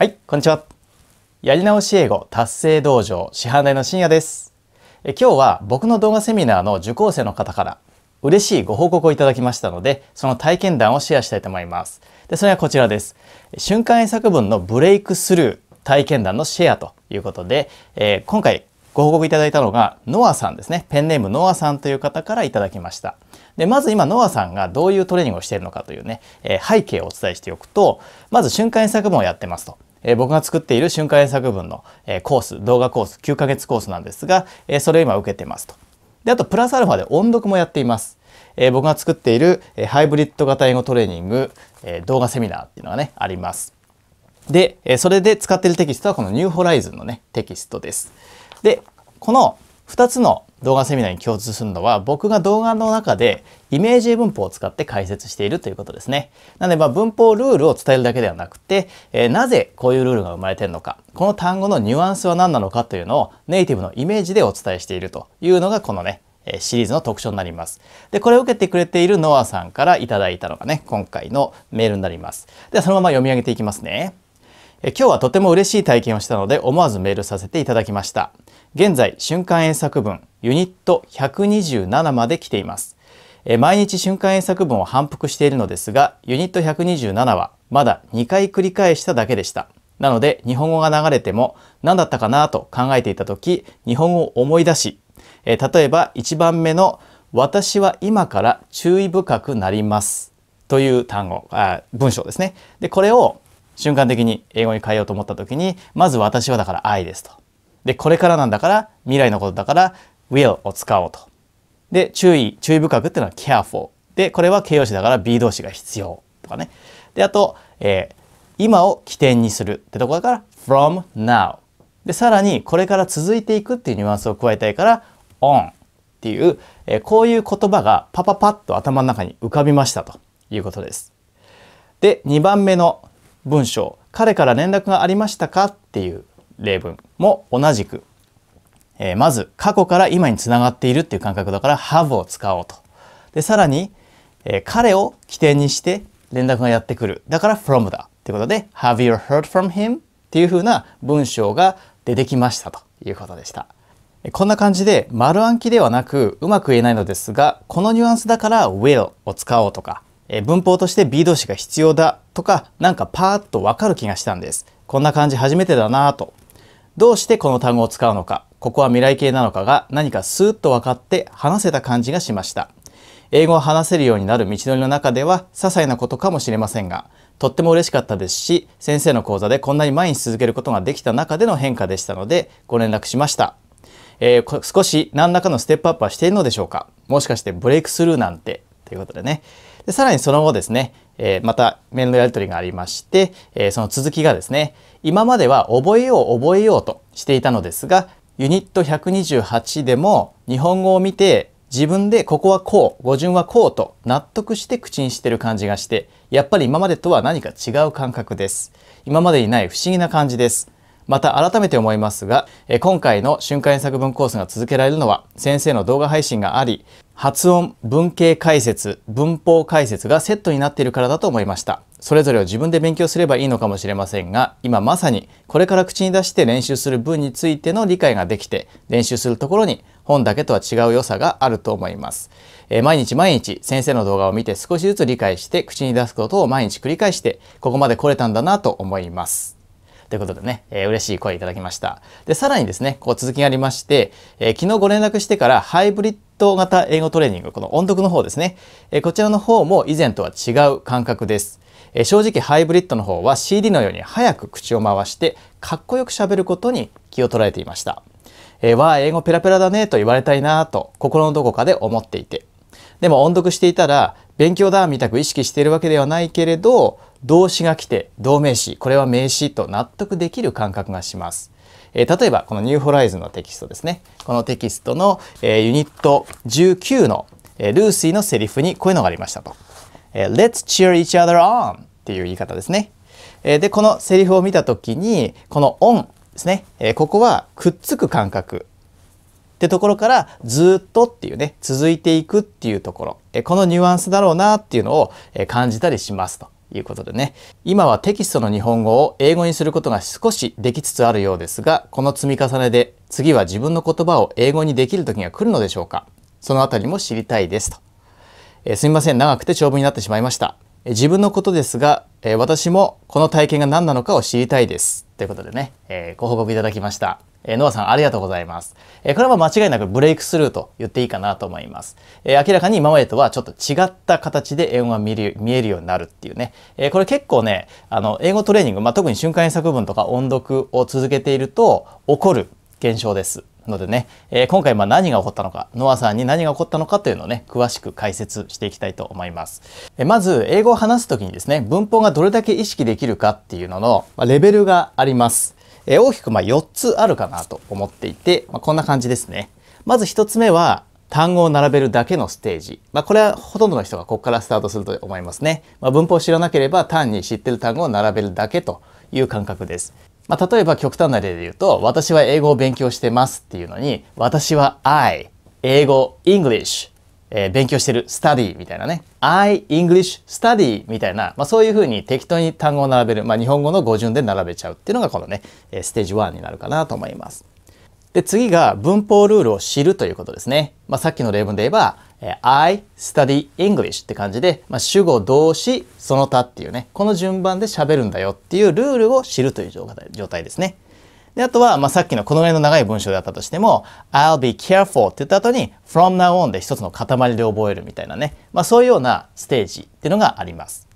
はい、こんにちは。やり直し英語達成道場市販代の深夜です。え今日は僕の動画セミナーの受講生の方から嬉しいご報告をいただきましたので、その体験談をシェアしたいと思います。で、それはこちらです。瞬間英作文のブレイクスルー体験談のシェアということで、えー、今回ご報告いただいたのが、ノアさんですね。ペンネームノアさんという方からいただきました。で、まず今、ノアさんがどういうトレーニングをしているのかというね、えー、背景をお伝えしておくと、まず瞬間英作文をやってますと。え僕が作っている瞬間英作文の、えコース、動画コース、9ヶ月コースなんですが、えそれを今受けてますと。で、あとプラスアルファで音読もやっています。え僕が作っている、えハイブリッド型英語トレーニング、え動画セミナーっていうのがね、あります。で、えそれで使っているテキストはこのニューホライズンのね、テキストです。で、この2つの動画セミナーに共通するのは僕が動画の中でイメージ文法を使って解説しているということですね。なのでま文法ルールを伝えるだけではなくて、えー、なぜこういうルールが生まれてるのかこの単語のニュアンスは何なのかというのをネイティブのイメージでお伝えしているというのがこのねシリーズの特徴になります。で、これを受けてくれているノアさんから頂いたのがね、今回のメールになります。では、そのまま読み上げていきますね。え今日はとても嬉しい体験をしたので思わずメールさせていただきました現在瞬間英作文ユニット127まで来ていますえ毎日瞬間英作文を反復しているのですがユニット127はまだ2回繰り返しただけでしたなので日本語が流れても何だったかなと考えていた時日本語を思い出しえ例えば1番目の「私は今から注意深くなります」という単語あ文章ですねでこれを瞬間的に英語に変えようと思った時に、まず私はだから I ですと。で、これからなんだから、未来のことだから will を使おうと。で、注意、注意深くっていうのは careful。で、これは形容詞だから be 動詞が必要とかね。で、あと、えー、今を起点にするってとこだから from now。で、さらにこれから続いていくっていうニュアンスを加えたいから on っていう、えー、こういう言葉がパパパッと頭の中に浮かびましたということです。で、2番目の文章「彼から連絡がありましたか?」っていう例文も同じく、えー、まず過去から今につながっているっていう感覚だから「have」を使おうと。でさらに、えー、彼を起点にして連絡がやってくるだから「from」だってことで「have you heard from him?」っていうふうな文章が出てきましたということでした。こんな感じで丸暗記ではなくうまく言えないのですがこのニュアンスだから will を使おうとかえ文法として B 動詞が必要だとかなんかパーッとわかる気がしたんです。こんな感じ初めてだなと。どうしてこの単語を使うのか、ここは未来形なのかが何かスーッと分かって話せた感じがしました。英語を話せるようになる道のりの中では些細なことかもしれませんが、とっても嬉しかったですし、先生の講座でこんなに毎日続けることができた中での変化でしたので、ご連絡しました。えー、少し何らかのステップアップはしているのでしょうかもしかしてブレイクスルーなんて、ということでね。でさらにその後ですね、えまたメールのやり取りがありまして、えその続きがですね、今までは覚えよう覚えようとしていたのですが、ユニット128でも日本語を見て自分でここはこう、語順はこうと納得して口にしてる感じがして、やっぱり今までとは何か違う感覚です。今までにない不思議な感じです。また改めて思いますが、今回の瞬間演作文コースが続けられるのは先生の動画配信があり、発音、文系解説、文法解説がセットになっているからだと思いました。それぞれを自分で勉強すればいいのかもしれませんが、今まさにこれから口に出して練習する文についての理解ができて、練習するところに本だけとは違う良さがあると思います。え毎日毎日先生の動画を見て少しずつ理解して口に出すことを毎日繰り返して、ここまで来れたんだなと思います。ということでね、えー、嬉しい声いただきました。で、さらにですね、こう続きがありまして、えー、昨日ご連絡してからハイブリット型英語トレーニング、この音読の方ですね。えこちらの方も以前とは違う感覚です。え正直ハイブリッドの方は CD のように早く口を回してかっこよく喋ることに気を取られていました。えー、わあ、英語ペラペラだねと言われたいなと心のどこかで思っていて。でも音読していたら勉強だみたく意識しているわけではないけれど動詞が来て動名詞これは名詞と納得できる感覚がします。え例えばこのニューホライズンのテキストですね。このテキストの、えユニット19の、えルーシーのセリフにこういうのがありましたと。え Let's cheer each other on っていう言い方ですね。えで、このセリフを見た時に、この on ですね。えここはくっつく感覚ってところからずっとっていうね続いていくっていうところこのニュアンスだろうなっていうのを感じたりしますと。いうことでね今はテキストの日本語を英語にすることが少しできつつあるようですがこの積み重ねで次は自分の言葉を英語にできる時が来るのでしょうかそのあたりも知りたいですと、えー、すみません長くて長文になってしまいました、えー、自分のことですが、えー、私もこの体験が何なのかを知りたいですということでね、えご報告いただきましたえー、ノアさんありがとうございます。えー、これは間違いなくブレイクスルーと言っていいかなと思います。えー、明らかに今までとはちょっと違った形で英語が見る見えるようになるっていうね。えー、これ結構ね、あの、英語トレーニング、まあ、特に瞬間移作文とか音読を続けていると起こる現象です。のでね、えー、今回ま何が起こったのか、ノアさんに何が起こったのかというのをね、詳しく解説していきたいと思います。えまず、英語を話す時にですね、文法がどれだけ意識できるかっていうのの、まレベルがあります。え大きくま4つあるかなと思っていて、まあ、こんな感じですね。まず1つ目は、単語を並べるだけのステージ。まあ、これはほとんどの人がここからスタートすると思いますね。まあ、文法を知らなければ単に知ってる単語を並べるだけという感覚です。まあ、例えば極端な例で言うと、私は英語を勉強してますっていうのに、私は I、英語、English えー、勉強してる、study みたいなね。I English study みたいな、まあ、そういうふうに適当に単語を並べる、まあ、日本語の語順で並べちゃうっていうのがこのね、えステージ1になるかなと思います。で、次が文法ルールを知るということですね。まあ、さっきの例文で言えば、え I study English って感じで、まあ、主語、動詞、その他っていうね、この順番で喋るんだよっていうルールを知るという状態ですね。で、あとは、まあ、さっきのこのぐらいの長い文章だったとしても、I'll be careful って言った後に、from now on で一つの塊で覚えるみたいなね。まあ、そういうようなステージっていうのがあります。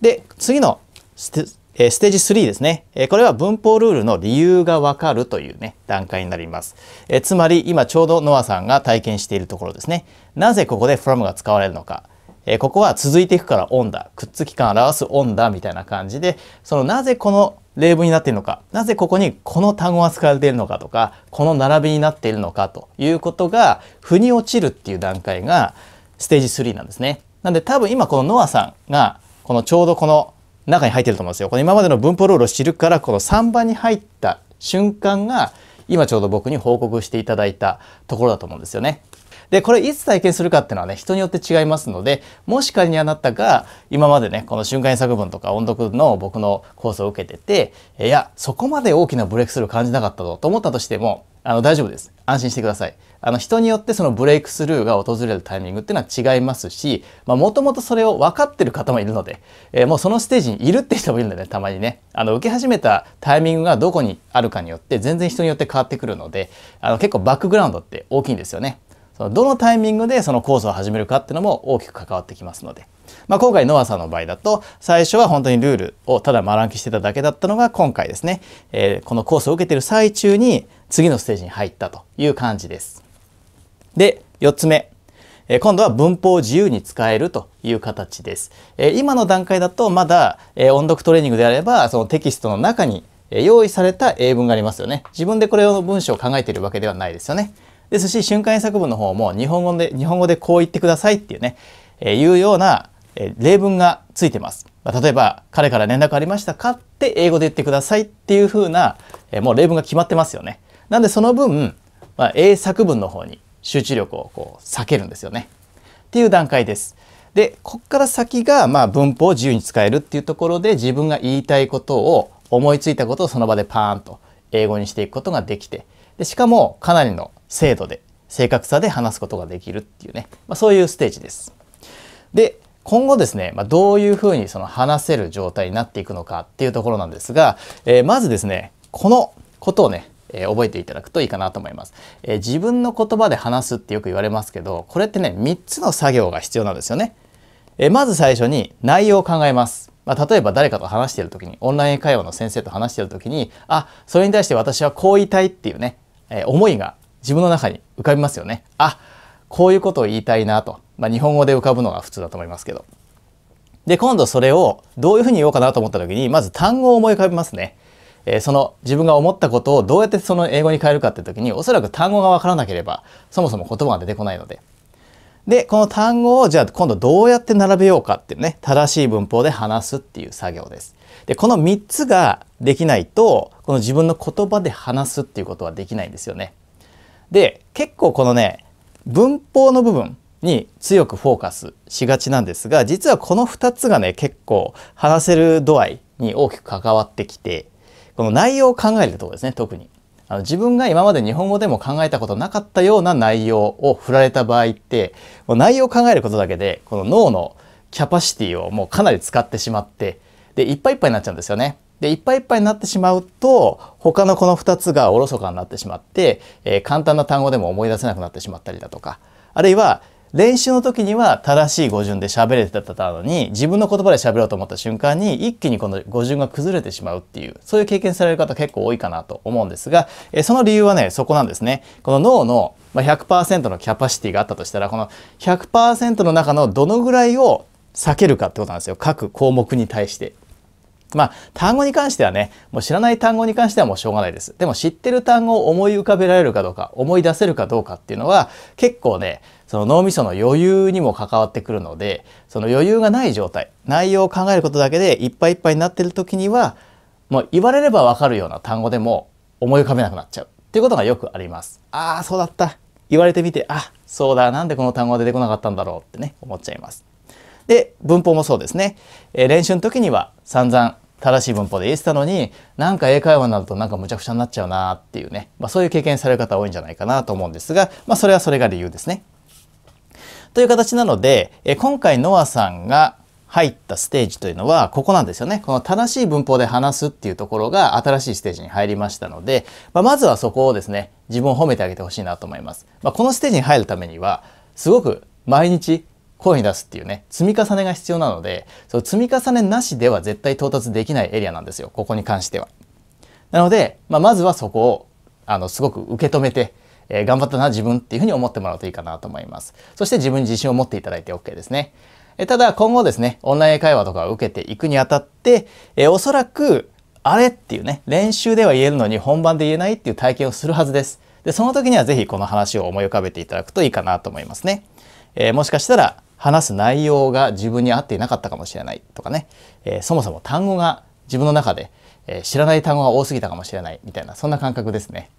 で、次のステ,、ー、ステージ3ですね、えこれは文法ルールの理由がわかるというね、段階になります。えつまり、今ちょうどノアさんが体験しているところですね。なぜここで from が使われるのか。えここは続いていくから on だ。くっつき感を表す on だみたいな感じで、そのなぜこの例文になっているのか、なぜここにこの単語が使われているのかとか、この並びになっているのかということが、腑に落ちるっていう段階がステージ3なんですね。なんで多分今このノアさんが、このちょうどこの中に入ってると思うんですよ。この今までの文法ルールを知るから、この3番に入った瞬間が、今ちょうど僕に報告していただいたところだと思うんですよね。で、これいつ体験するかっていうのはね、人によって違いますので、もし仮にあなたが今までね、この瞬間移作文とか音読の僕のコースを受けてて、いや、そこまで大きなブレイクスルー感じなかったぞと思ったとしても、あの、大丈夫です。安心してください。あの、人によってそのブレイクスルーが訪れるタイミングっていうのは違いますし、まあ、もともとそれを分かってる方もいるので、えー、もうそのステージにいるって人もいるんよね、たまにね。あの、受け始めたタイミングがどこにあるかによって、全然人によって変わってくるので、あの、結構バックグラウンドって大きいんですよね。そのどのタイミングでそのコースを始めるかっていうのも大きく関わってきますので、まあ、今回ノアさんの場合だと最初は本当にルールをただらんきしてただけだったのが今回ですね、えー、このコースを受けてる最中に次のステージに入ったという感じです。で4つ目今度は文法を自由に使えるという形です。今の段階だとまだ、音読トレーニングであればそのテキストの中に用意された英文がありますよね。自分でこれを文章を考えているわけではないですよね。ですし瞬間英作文の方も日本語で日本語でこう言ってくださいっていうね、えー、いうような、えー、例文がついてます。例えば「彼から連絡ありましたか?」って英語で言ってくださいっていう風な、えー、もう例文が決まってますよね。なんでその分、まあ、英作文の方に集中力をこう避けるんですよね。っていう段階です。でこっから先がまあ文法を自由に使えるっていうところで自分が言いたいことを思いついたことをその場でパーンと英語にしていくことができてでしかもかなりの精度で正確さで話すことができるっていうね、まあ、そういうステージです。で今後ですね、まあ、どういうふうにその話せる状態になっていくのかっていうところなんですが、えー、まずですねこのことをねえ覚えていただくといいかなと思います、え自分の言葉で話すってよく言われますけど、これってね、3つの作業が必要なんですよね。えまず最初に内容を考えます。まあ、例えば誰かと話している時に、オンライン会話の先生と話している時に、あ、それに対して私はこう言いたいっていうね、えー、思いが自分の中に浮かびますよね。あこういうことを言いたいなと。まあ、日本語で浮かぶのが普通だと思いますけど。で、今度それをどういうふうに言おうかなと思った時に、まず単語を思い浮かべますね。えー、その自分が思ったことをどうやってその英語に変えるかって時に、おそらく単語がわからなければ、そもそも言葉が出てこないので。で、この単語をじゃあ今度どうやって並べようかっていうね、正しい文法で話すっていう作業です。で、この3つができないと、この自分の言葉で話すっていうことはできないんですよね。で、結構このね、文法の部分に強くフォーカスしがちなんですが、実はこの2つがね、結構話せる度合いに大きく関わってきて、この内容を考えるところですね、特に。あの自分が今まで日本語でも考えたことなかったような内容を振られた場合ってもう内容を考えることだけでこの脳のキャパシティをもうかなり使ってしまってでいっぱいいっぱいになっちゃうんですよね。でいっぱいいっぱいになってしまうと他のこの2つがおろそかになってしまって、えー、簡単な単語でも思い出せなくなってしまったりだとかあるいは練習の時には正しい語順で喋れてたのに自分の言葉で喋ろうと思った瞬間に一気にこの語順が崩れてしまうっていうそういう経験される方結構多いかなと思うんですが、えその理由はねそこなんですね。この脳の100%のキャパシティがあったとしたらこの100%の中のどのぐらいを避けるかってことなんですよ各項目に対して。まあ、単語に関してはね、もう知らない単語に関してはもうしょうがないです。でも知ってる単語を思い浮かべられるかどうか、思い出せるかどうかっていうのは、結構ね、その脳みその余裕にも関わってくるので、その余裕がない状態、内容を考えることだけでいっぱいいっぱいになっている時には、もう言われればわかるような単語でも思い浮かべなくなっちゃうっていうことがよくあります。ああ、そうだった。言われてみて、あ、そうだ、なんでこの単語が出てこなかったんだろうってね、思っちゃいます。で文法もそうですね、えー、練習の時には散々正しい文法で言ってたのになんか英会話になるとなんかむちゃくちゃになっちゃうなっていうね、まあ、そういう経験される方多いんじゃないかなと思うんですが、まあ、それはそれが理由ですね。という形なので、え今回ノアさんが入ったステージというのはここなんですよね。この正しい文法で話すっていうところが新しいステージに入りましたので、まあ、まずはそこをですね自分を褒めてあげてほしいなと思います。まあ、このステージに入るためにはすごく毎日声に出すっていうね積み重ねが必要なのでその積み重ねなしでは絶対到達できないエリアなんですよここに関しては。なので、まあ、まずはそこをあのすごく受け止めて、えー、頑張ったな自分っていうふうに思ってもらうといいかなと思います。そして自分に自信を持っていただいて OK ですね。えただ今後ですねオンライン会話とかを受けていくにあたって、えー、おそらくあれっていうね練習では言えるのに本番で言えないっていう体験をするはずです。でその時には是非この話を思い浮かべていただくといいかなと思いますね。えー、もしかしたら話す内容が自分に合っていなかったかもしれないとかね、えー、そもそも単語が自分の中で、えー、知らない単語が多すぎたかもしれないみたいなそんな感覚ですね。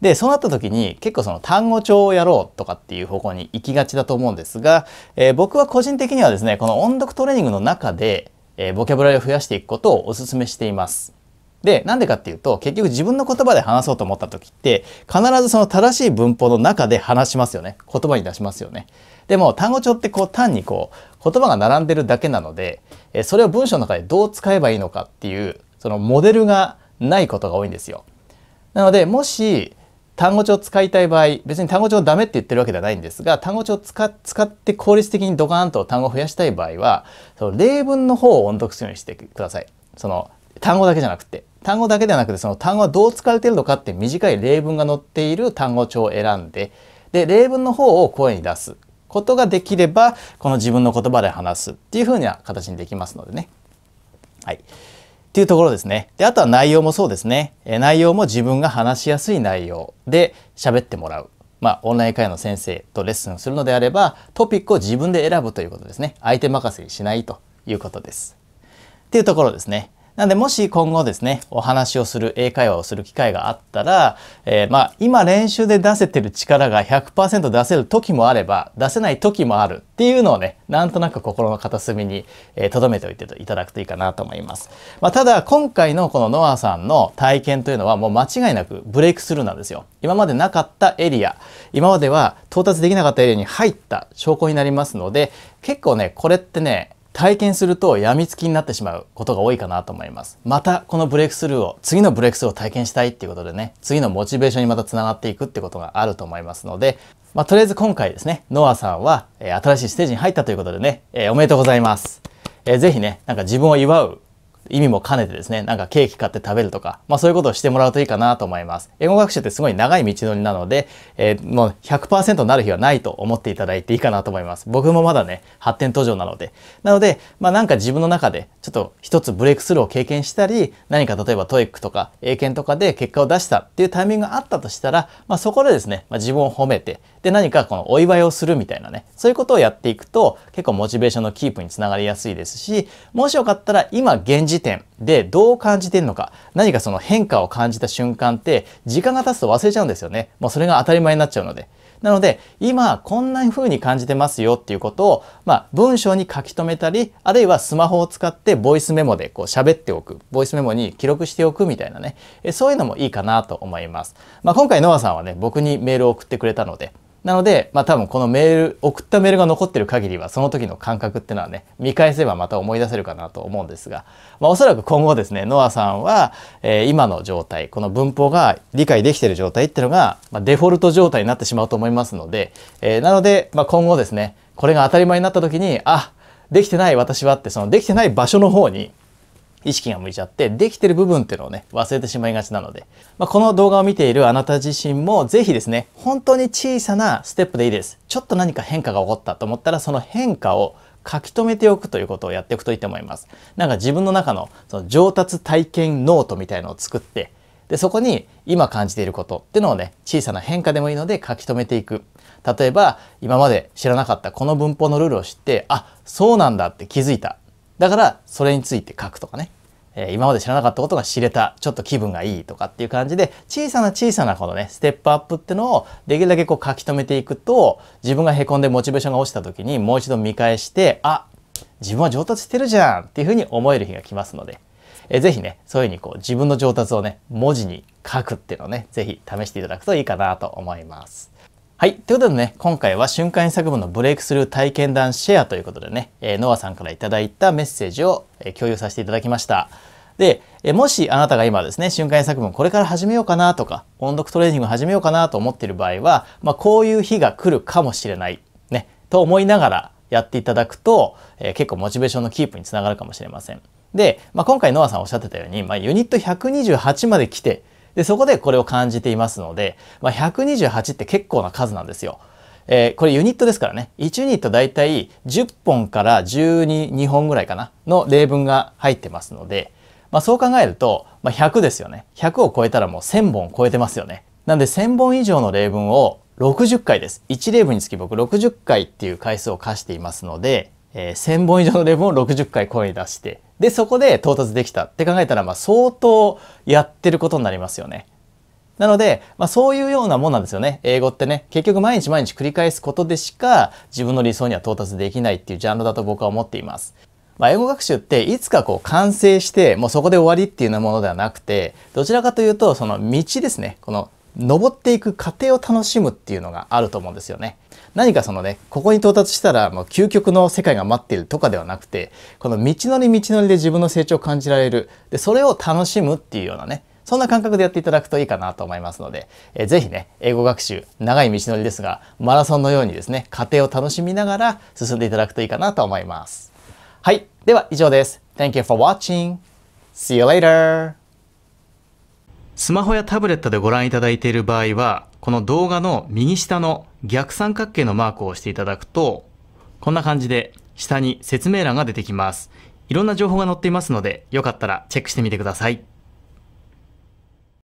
でそうなった時に結構その単語帳をやろうとかっていう方向に行きがちだと思うんですが、えー、僕は個人的にはですねこの音読トレーニングの中で、えボキャブラリを増やしていくことをお勧めしています。で、なんでかっていうと、結局自分の言葉で話そうと思った時って、必ずその正しい文法の中で話しますよね。言葉に出しますよね。でも、単語帳ってこう、単にこう、言葉が並んでるだけなので、それを文章の中でどう使えばいいのかっていう、そのモデルがないことが多いんですよ。なので、もし、単語帳を使いたい場合、別に単語帳ダメって言ってるわけではないんですが、単語帳を使って効率的にドカーンと単語を増やしたい場合は、その例文の方を音読するようにしてください。その単語だけじゃなくて単語だけではなくてその単語はどう使われているのかって短い例文が載っている単語帳を選んでで例文の方を声に出すことができればこの自分の言葉で話すっていうふうな形にできますのでね。はい、っていうところですね。であとは内容もそうですね。え内容も自分が話しやすい内容で喋ってもらう。まあ、オンライン会の先生とレッスンするのであればトピックを自分で選ぶということですね。相手任せにしないということです。っていうところですね。なんで、もし今後ですね、お話をする、英会話をする機会があったら、えー、まあ、今練習で出せてる力が100%出せる時もあれば、出せない時もあるっていうのをね、なんとなく心の片隅に、えー、留めておいていただくといいかなと思います。まあ、ただ、今回のこのノアさんの体験というのはもう間違いなくブレイクスルーなんですよ。今までなかったエリア、今までは到達できなかったエリアに入った証拠になりますので、結構ね、これってね、体験すると病みつきになってしまうことが多いかなと思います。またこのブレイクスルーを、次のブレイクスルーを体験したいっていうことでね、次のモチベーションにまた繋がっていくってことがあると思いますので、まあ、とりあえず今回ですね、ノアさんは、えー、新しいステージに入ったということでね、えー、おめでとうございます。えー、ぜひね、なんか自分を祝う意味も兼ねてですね、なんかケーキ買って食べるとか、まあそういうことをしてもらうといいかなと思います。英語学習ってすごい長い道のりなので、えー、もう100%なる日はないと思っていただいていいかなと思います。僕もまだね、発展途上なので。なので、まあなんか自分の中でちょっと一つブレイクスルーを経験したり、何か例えばトイックとか英検とかで結果を出したっていうタイミングがあったとしたら、まあそこでですね、まあ、自分を褒めて、で、何かこのお祝いをするみたいなね、そういうことをやっていくと、結構モチベーションのキープにつながりやすいですし、もしよかったら今現時点でどう感じてるのか、何かその変化を感じた瞬間って、時間が経つと忘れちゃうんですよね。もうそれが当たり前になっちゃうので。なので、今こんな風に感じてますよっていうことを、まあ、文章に書き留めたり、あるいはスマホを使ってボイスメモでこう喋っておく、ボイスメモに記録しておくみたいなね、そういうのもいいかなと思います。まあ、今回ノアさんはね、僕にメールを送ってくれたので、なので、まあ多分このメール、送ったメールが残ってる限りは、その時の感覚っていうのはね、見返せばまた思い出せるかなと思うんですが、まあおそらく今後ですね、ノアさんは、えー、今の状態、この文法が理解できてる状態っていうのが、まあ、デフォルト状態になってしまうと思いますので、えー、なので、まあ今後ですね、これが当たり前になった時に、あ、できてない私はって、そのできてない場所の方に、意識が向いちゃって、できてる部分っていうのをね、忘れてしまいがちなので、まあ、この動画を見ているあなた自身も、ぜひですね、本当に小さなステップでいいです。ちょっと何か変化が起こったと思ったら、その変化を書き留めておくということをやっていくといいと思います。なんか自分の中のその上達体験ノートみたいのを作って、で、そこに今感じていることっていうのをね、小さな変化でもいいので書き留めていく。例えば、今まで知らなかったこの文法のルールを知って、あ、そうなんだって気づいた。だからそれについて書くとかね、えー、今まで知らなかったことが知れたちょっと気分がいいとかっていう感じで小さな小さなこのねステップアップってのをできるだけこう書き留めていくと自分がへこんでモチベーションが落ちた時にもう一度見返してあ自分は上達してるじゃんっていうふうに思える日が来ますので。えー、ぜひね、そういうふうにこう自分の上達をね、文字に書くっていうのをね、ぜひ試していただくといいかなと思います。はい。ということでね、今回は瞬間作文のブレイクスルー体験談シェアということでね、えー、ノアさんから頂いたメッセージを、えー、共有させていただきました。で、えー、もしあなたが今ですね、瞬間作文これから始めようかなとか、音読トレーニング始めようかなと思っている場合は、まあ、こういう日が来るかもしれない、ね、と思いながらやっていただくと、えー、結構モチベーションのキープにつながるかもしれません。で、まあ、今回ノアさんおっしゃってたように、まあ、ユニット128まで来て、で、そこでこれを感じていますので、まあ、128って結構な数なんですよ。えー、これユニットですからね。1ユニットだいたい10本から12、2本ぐらいかなの例文が入ってますので、まあ、そう考えると、まあ、100ですよね。100を超えたらもう1000本超えてますよね。なんで1000本以上の例文を60回です。1例文につき僕60回っていう回数を課していますので、えー、1000本以上の例文を60回声に出してでそこで到達できたって考えたら、まあ、相当やってることになりますよね。なので、まあ、そういうようなもんなんですよね。英語ってね、結局毎日毎日繰り返すことでしか自分の理想には到達できないっていうジャンルだと僕は思っています。まあ、英語学習っていつかこう完成してもうそこで終わりっていうようなものではなくてどちらかというとその道ですねこの登っていく過程を楽しむっていうのがあると思うんですよね。何かそのねここに到達したらもう究極の世界が待っているとかではなくてこの道のり道のりで自分の成長を感じられるでそれを楽しむっていうようなねそんな感覚でやっていただくといいかなと思いますので、えー、ぜひね、英語学習、長い道のりですが、マラソンのようにですね、過程を楽しみながら進んでいただくといいかなと思います。はい、では以上です。Thank you for watching. See you later. スマホやタブレットでご覧いただいている場合は、この動画の右下の逆三角形のマークを押していただくと、こんな感じで下に説明欄が出てきます。いろんな情報が載っていますので、よかったらチェックしてみてください。